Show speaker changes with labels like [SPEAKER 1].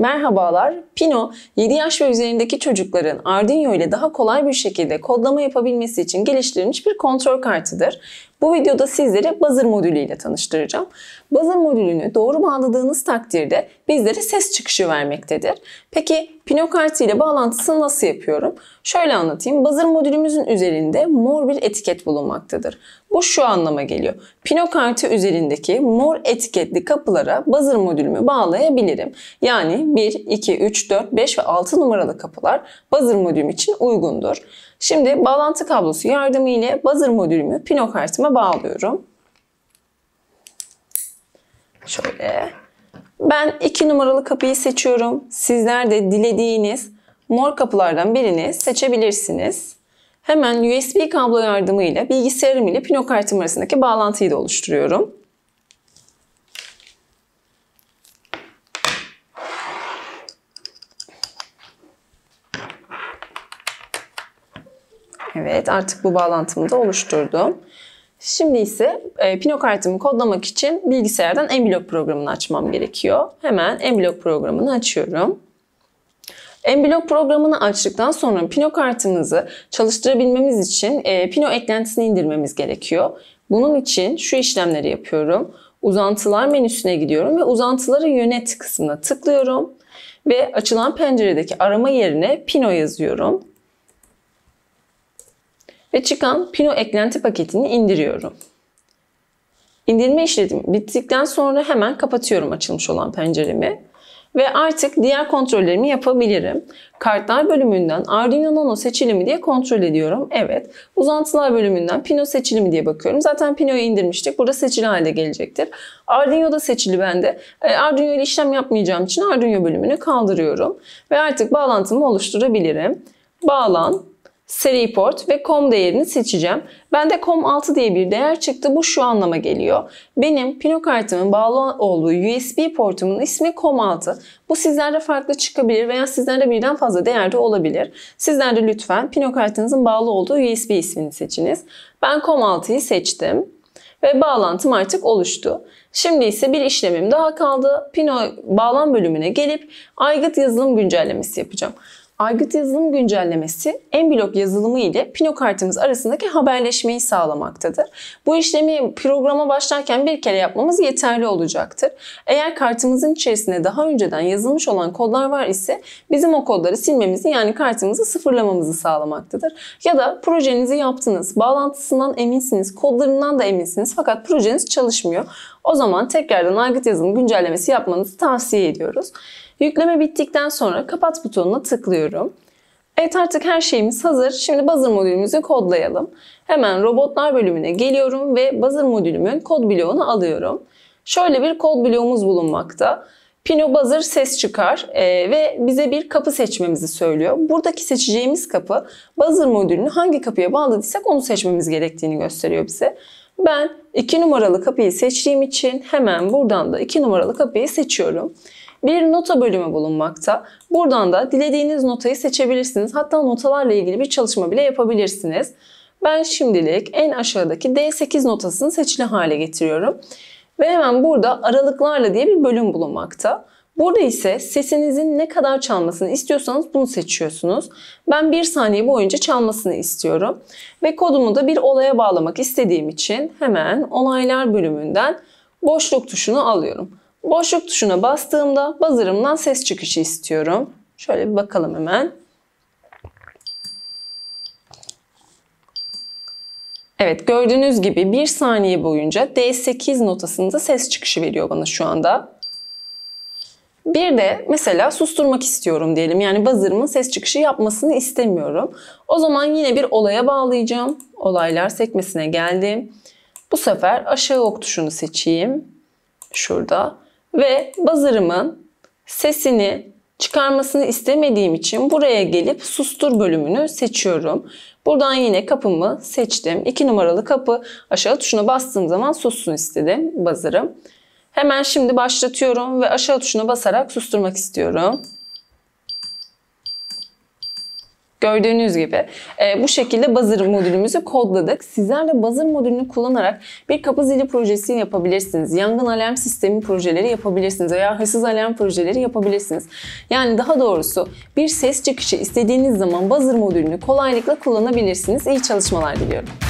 [SPEAKER 1] Merhabalar, Pino 7 yaş ve üzerindeki çocukların Arduino ile daha kolay bir şekilde kodlama yapabilmesi için geliştirilmiş bir kontrol kartıdır. Bu videoda sizleri buzzer modülü ile tanıştıracağım. Buzzer modülünü doğru bağladığınız takdirde bizlere ses çıkışı vermektedir. Peki Pinokart ile bağlantısını nasıl yapıyorum? Şöyle anlatayım. Buzzer modülümüzün üzerinde mor bir etiket bulunmaktadır. Bu şu anlama geliyor. Pinokartı üzerindeki mor etiketli kapılara buzzer modülümü bağlayabilirim. Yani 1, 2, 3, 4, 5 ve 6 numaralı kapılar buzzer modülüm için uygundur. Şimdi bağlantı kablosu yardımı ile buzzer modülümü pinokartıma bağlıyorum. Şöyle. Ben 2 numaralı kapıyı seçiyorum. Sizler de dilediğiniz mor kapılardan birini seçebilirsiniz. Hemen USB kablo yardımıyla bilgisayarım ile pino kartım arasındaki bağlantıyı da oluşturuyorum. Evet artık bu bağlantımı da oluşturdum. Şimdi ise e, pinokartımı kodlamak için bilgisayardan mBlock programını açmam gerekiyor. Hemen mBlock programını açıyorum. mBlock programını açtıktan sonra pinokartımızı çalıştırabilmemiz için e, pino eklentisini indirmemiz gerekiyor. Bunun için şu işlemleri yapıyorum. Uzantılar menüsüne gidiyorum ve uzantıları yönet kısmına tıklıyorum. Ve açılan penceredeki arama yerine pino yazıyorum ve çıkan Pino eklenti paketini indiriyorum. İndirme işlemi bittikten sonra hemen kapatıyorum açılmış olan penceremi ve artık diğer kontrollerimi yapabilirim. Kartlar bölümünden Arduino Nano seçilimi diye kontrol ediyorum. Evet. Uzantılar bölümünden Pino seçilimi diye bakıyorum. Zaten Pino'yu indirmiştik. Burada seçili hale gelecektir. Arduino da seçili bende. E, Arduino ile işlem yapmayacağım için Arduino bölümünü kaldırıyorum. Ve artık bağlantımı oluşturabilirim. Bağlan seri port ve com değerini seçeceğim. Bende com6 diye bir değer çıktı. Bu şu anlama geliyor. Benim pino kartımın bağlı olduğu USB portumun ismi com6. Bu sizlerde farklı çıkabilir veya sizlerde birden fazla değerde olabilir. Sizler de lütfen pino kartınızın bağlı olduğu USB ismini seçiniz. Ben com6'yı seçtim ve bağlantım artık oluştu. Şimdi ise bir işlemim daha kaldı. Pino bağlan bölümüne gelip aygıt yazılım güncellemesi yapacağım. Aygıt yazılım güncellemesi mBlock yazılımı ile Pino kartımız arasındaki haberleşmeyi sağlamaktadır. Bu işlemi programa başlarken bir kere yapmamız yeterli olacaktır. Eğer kartımızın içerisinde daha önceden yazılmış olan kodlar var ise bizim o kodları silmemizi yani kartımızı sıfırlamamızı sağlamaktadır. Ya da projenizi yaptınız, bağlantısından eminsiniz, kodlarından da eminsiniz fakat projeniz çalışmıyor. O zaman tekrardan aygıt yazılım güncellemesi yapmanızı tavsiye ediyoruz. Yükleme bittikten sonra kapat butonuna tıklıyorum. Evet artık her şeyimiz hazır. Şimdi buzzer modülümüzü kodlayalım. Hemen robotlar bölümüne geliyorum ve buzzer modülümün kod bloğunu alıyorum. Şöyle bir kod bloğumuz bulunmakta. Pino buzzer ses çıkar e, ve bize bir kapı seçmemizi söylüyor. Buradaki seçeceğimiz kapı buzzer modülünü hangi kapıya bağladıysak onu seçmemiz gerektiğini gösteriyor bize. Ben 2 numaralı kapıyı seçtiğim için hemen buradan da 2 numaralı kapıyı seçiyorum bir nota bölümü bulunmakta. Buradan da dilediğiniz notayı seçebilirsiniz. Hatta notalarla ilgili bir çalışma bile yapabilirsiniz. Ben şimdilik en aşağıdaki D8 notasını seçili hale getiriyorum. Ve hemen burada aralıklarla diye bir bölüm bulunmakta. Burada ise sesinizin ne kadar çalmasını istiyorsanız bunu seçiyorsunuz. Ben 1 saniye boyunca çalmasını istiyorum. Ve kodumu da bir olaya bağlamak istediğim için hemen olaylar bölümünden boşluk tuşunu alıyorum. Boşluk tuşuna bastığımda buzzer'ımdan ses çıkışı istiyorum. Şöyle bir bakalım hemen. Evet gördüğünüz gibi bir saniye boyunca D8 notasında ses çıkışı veriyor bana şu anda. Bir de mesela susturmak istiyorum diyelim. Yani buzzer'ımın ses çıkışı yapmasını istemiyorum. O zaman yine bir olaya bağlayacağım. Olaylar sekmesine geldim. Bu sefer aşağı ok tuşunu seçeyim. Şurada ve buzzer'ımın sesini çıkarmasını istemediğim için buraya gelip sustur bölümünü seçiyorum. Buradan yine kapımı seçtim. 2 numaralı kapı aşağı tuşuna bastığım zaman sussun istedim buzzer'ım. Hemen şimdi başlatıyorum ve aşağı tuşuna basarak susturmak istiyorum. Gördüğünüz gibi e, bu şekilde buzzer modülümüzü kodladık. Sizler de buzzer modülünü kullanarak bir kapı zili projesi yapabilirsiniz. Yangın alarm sistemi projeleri yapabilirsiniz veya hırsız alarm projeleri yapabilirsiniz. Yani daha doğrusu bir ses çıkışı istediğiniz zaman buzzer modülünü kolaylıkla kullanabilirsiniz. İyi çalışmalar diliyorum.